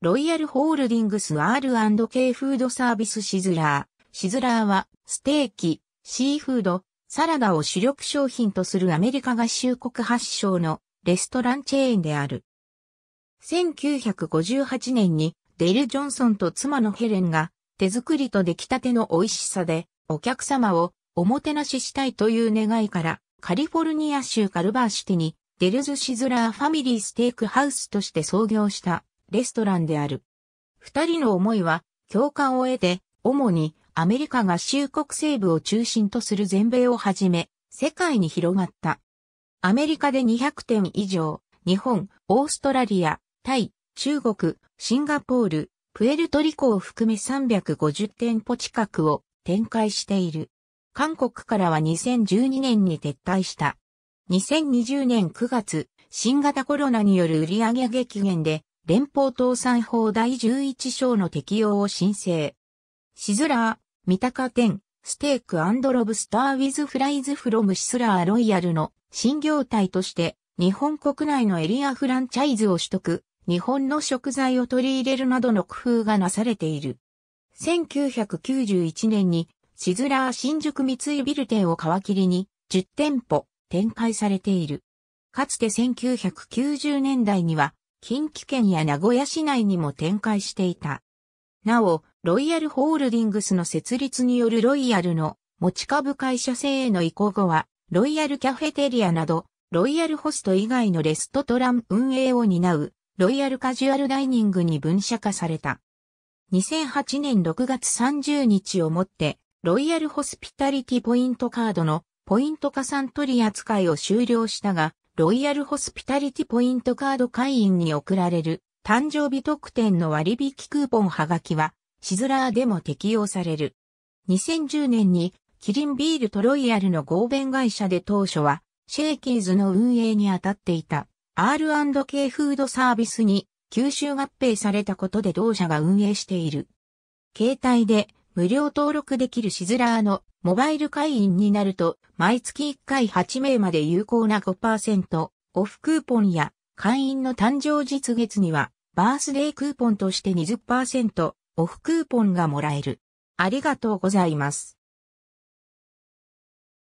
ロイヤルホールディングス R&K フードサービスシズラー。シズラーは、ステーキ、シーフード、サラダを主力商品とするアメリカ合衆国発祥のレストランチェーンである。1958年にデル・ジョンソンと妻のヘレンが手作りと出来たての美味しさでお客様をおもてなししたいという願いからカリフォルニア州カルバーシティにデルズ・シズラーファミリーステークハウスとして創業したレストランである。二人の思いは共感を得て、主にアメリカ合衆国西部を中心とする全米をはじめ、世界に広がった。アメリカで200点以上、日本、オーストラリア、タイ、中国、シンガポール、プエルトリコを含め350店舗近くを展開している。韓国からは2012年に撤退した。2020年9月、新型コロナによる売上激減で連邦倒産法第11章の適用を申請。シズラー、三鷹店、ステークロブスターウィズフライズフロムシスラーロイヤルの新業態として日本国内のエリアフランチャイズを取得、日本の食材を取り入れるなどの工夫がなされている。1991年にシズラー新宿三井ビル店を皮切りに10店舗展開されている。かつて1990年代には近畿圏や名古屋市内にも展開していた。なお、ロイヤルホールディングスの設立によるロイヤルの持ち株会社制への移行後は、ロイヤルキャフェテリアなど、ロイヤルホスト以外のレストトラン運営を担う、ロイヤルカジュアルダイニングに分社化された。2008年6月30日をもって、ロイヤルホスピタリティポイントカードのポイント加算取り扱いを終了したが、ロイヤルホスピタリティポイントカード会員に送られる誕生日特典の割引クーポンはがきは、シズラーでも適用される。2010年に、キリンビールとロイヤルの合弁会社で当初は、シェイキーズの運営に当たっていた R&K フードサービスに吸収合併されたことで同社が運営している。携帯で無料登録できるシズラーのモバイル会員になると、毎月1回8名まで有効な5%オフクーポンや、会員の誕生実月には、バースデークーポンとして20%オフクーポンがもらえる。ありがとうございます。